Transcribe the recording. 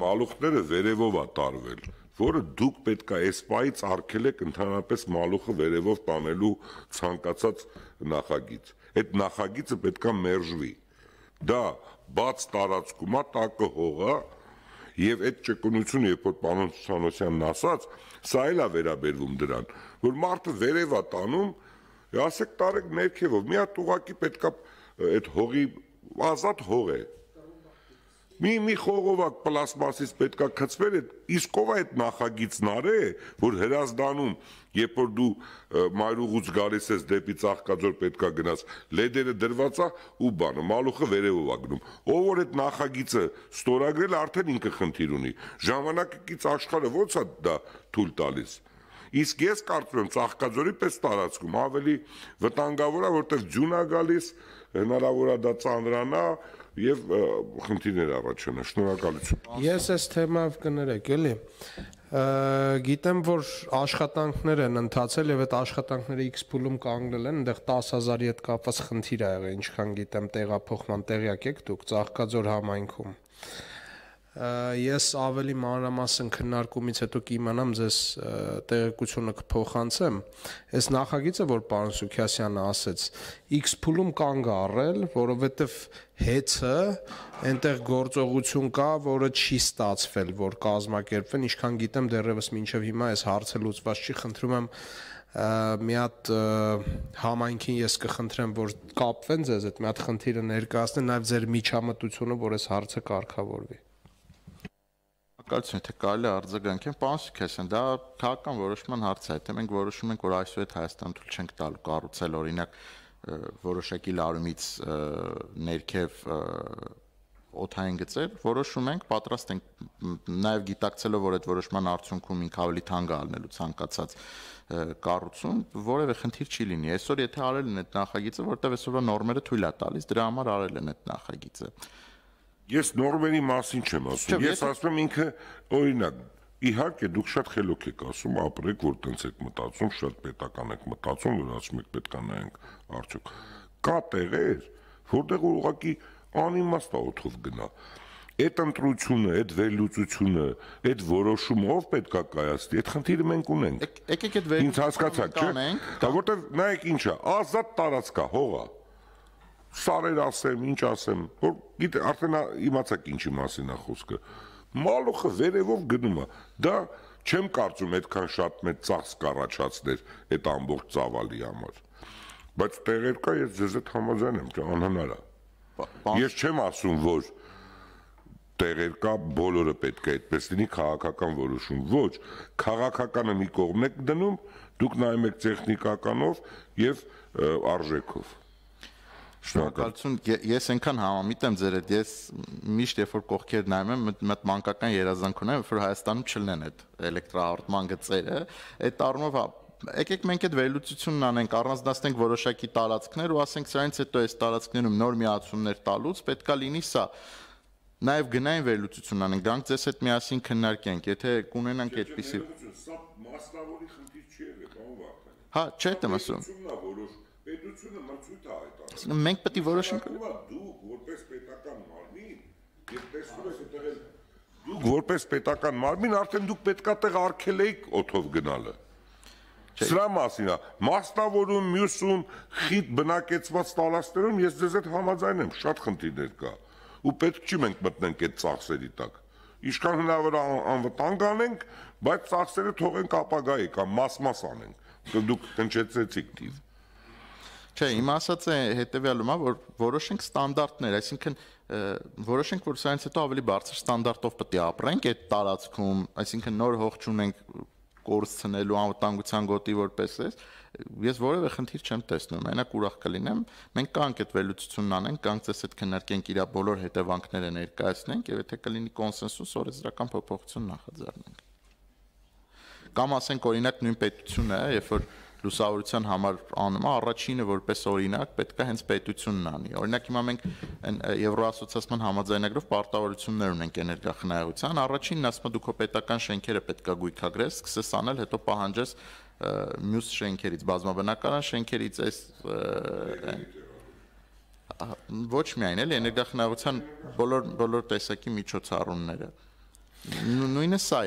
Մալուխները վերևով է տարվել, որը դուք պետք է այս պայից արկել եք ընդհանրապես մալուխը վերևով տանելու ցանկացած նախագիծ։ Այդ նախագիծը պետք է մերժվի։ Դա բաց տարածքում է, տակը հող է, եւ այդ ճկունությունը, երբ որ պարոն Սանոսյանն ասաց, սա էլ է վերաբերվում դրան, որ մարդը վերև է տանում, ասեք տարեք ներքևով, մի հատ ուղակի պետքա այդ հողի ազատ հող է, Մի մի խողովակ պլաստմասից պետքա քցվեր այդ իսկով այդ նախագիծն արե, որ հրազդանում, երբ որ դու մայրուղուց գալիս ես դեպի ծաղկաձոր պետքա գնաս, լեդերը դրվածա ու բանը, մալուխը վերևով է գնում։ Ով որ այդ նախագիծը ստորագրել, արդեն ինքը խնդիր ունի։ Ժամանակից աշխարհը ո՞նց է դա թույլ տալիս։ Իսկ ես կարծում եմ Ծաղկաձորի պես տարածքում ավելի վտանգավոր է, որտեղ ձյուն է գալիս, հնարավոր է դա ծանրանա եւ խնդիրներ առաջանա։ Շնորհակալություն։ Ես այս թեմայով կներեք, էլի։ Գիտեմ, որ աշխատանքներ են ընթացել եւ այդ աշխատանքները X փուլում կանգնել են, այնտեղ 10000-ի հետ կապված խնդիր ա եղել, ինչքան գիտեմ, տեղափոխման տեղյակ եք դուք Ծաղկաձոր համայնքում ես ավելի մանրամասն քննարկումից հետո կիմանամ ձեզ տեղեկությունը կփոխանցեմ այս նախագիծը որ պարոն Սուքյասյանը ասեց X փուլում կանգ առել որովհետև հեծը այնտեղ գործողություն կա որը չի ստացվել որ կազմակերպվեն ինչքան գիտեմ դեռևս մինչև հիմա այս հարցը լուծված չի խնդրում եմ մի հատ համայնքին ես կխնդրեմ, որ կապվեն ձեզ այդ մի հատ խնդիրը ներկայացնեն, նաև ձեր միջամտությունը, որ այս հարցը կարգավորվի առկայություն, թե կարելի է արձագանքեն, պարոն Սիքեսյան, դա քաղաքական որոշման հարց է, թե մենք որոշում ենք, որ այսուհետ Հայաստան ցույց չենք տալու կառուցել օրինակ որոշակի լարումից ներքև օթային գծեր, որոշում ենք, պատրաստ ենք նաև գիտակցելով, որ այդ որոշման արդյունքում ինք ավելի թանկ ալնելու ցանկացած կառուցում որևէ խնդիր չի լինի։ Այսօր եթե արել են այդ նախագիծը, որտեղ այսօրվա նորմերը թույլ է տալիս, դրա համար արել են այդ նախագիծը։ Ես նորմերի մասին չեմ ասում։ Ես ասում եմ ինքը օրինակ Իհարկե դուք շատ խելոք եք ասում, ապրեք, որ տենց եք մտածում, շատ պետական եք մտածում, որ ասում եք պետք է նայենք արդյոք։ Կա տեղեր, որտեղ որ ուղղակի անիմաստ է օթով գնա։ Այդ ընտրությունը, այդ վերլուծությունը, այդ որոշումը ով պետք է կայացնի, այդ խնդիրը մենք ունենք։ Եկեք այդ վերլուծությունը կանենք։ Դա որտեղ նայեք ինչա, ազատ տարածքա, հողա սարեր ասեմ, ինչ ասեմ, որ գիտե, արդեն իմացաք ինչի մասին է խոսքը։ Մալուխը վերևով գնում է։ Դա չեմ կարծում այդքան շատ մեծ ծախս կառաջացներ այդ ամբողջ ծավալի համար։ Բայց տեղեր կա, ես ձեզ հետ համաձայն եմ, չէ, անհնար է։ Ես չեմ ասում, որ տեղեր կա, բոլորը պետք է այդպես լինի քաղաքական որոշում։ Ոչ, քաղաքականը մի կողմ եք դնում, դուք նայում եք տեխնիկականով եւ արժեքով։ Շնորհակալություն։ Ես այնքան համամիտ եմ ձեր հետ։ Ես միշտ երբ որ կողքեր նայում եմ, մտ մանկական երազանք ունեմ, որ Հայաստանում չլինեն այդ էլեկտրահարտման գծերը, այդ առումով հա, եկեք մենք այդ վերլուծությունն անենք, առանձնացնենք որոշակի տարածքներ ու ասենք սրանից հետո այս տարածքներում նոր միացումներ տալուց պետքա լինի սա նաև գնային վերլուծություն անենք, դրանք ձեզ հետ միասին քննարկենք, եթե կունենանք այդպիսի։ Սա մասնավորի խնդիր չի եղել, բանվարդ։ Հա, չէ՞ եմ ասում։ Պետությունը մրցույթ է այդ առ։ Այսինքն մենք պետք է որոշենք։ Դուք որպես պետական մարմին, եւ տեսնում եք այդտեղ դուք որպես պետական մարմին արդեն դուք պետքա տեղ արկելեիք օթով գնալը։ Սրա մասին է։ Մասնավորում, մյուսում, խիտ բնակեցված տարածքներում ես ձեզ հետ համաձայն եմ, շատ խնդիրներ կա։ Ու պետք չի մենք մտնենք այդ ծախսերի տակ։ Ինչքան հնարավոր անվտանգ անենք, բայց ծախսերը թողենք ապագայի կամ մաս-մաս անենք։ Դուք կնչեցեցիք դիվ։ Չէ, իմ ասածը հետեւյալում է, որ որոշենք ստանդարտներ, այսինքն որոշենք, որ սրանից հետո ավելի բարձր ստանդարտով պետք է ապրենք այդ տարածքում, այսինքն նոր հող չունենք կորցնելու անվտանգության գոտի որպես էս, ես որևէ խնդիր չեմ տեսնում։ Այնակ ուրախ կլինեմ, մենք կանք այդ վերլուծությունն անենք, կանք ես այդ քննարկենք իր բոլոր հետևանքները ներկայացնենք եւ եթե կլինի կոնսենսուս, օրենսդրական փոփոխություն նախաձեռնենք։ Կամ ասենք օրինակ նույն պետությունը, երբ որ լուսավորության համար անում է, առաջինը որպես օրինակ պետք է հենց պետությունն անի։ Օրինակ հիմա մենք Եվրոասոցիացիան համաձայնագրով պարտավորություններ ունենք էներգախնայողության, առաջինն ասում է դու քո պետական շենքերը պետք է գույքագրես, սկսես անել, հետո պահանջես մյուս շենքերից, բազմաբնակարան շենքերից այս ոչ միայն էլ էներգախնայողության բոլոր բոլոր տեսակի միջոցառումները։ Նույնը սա է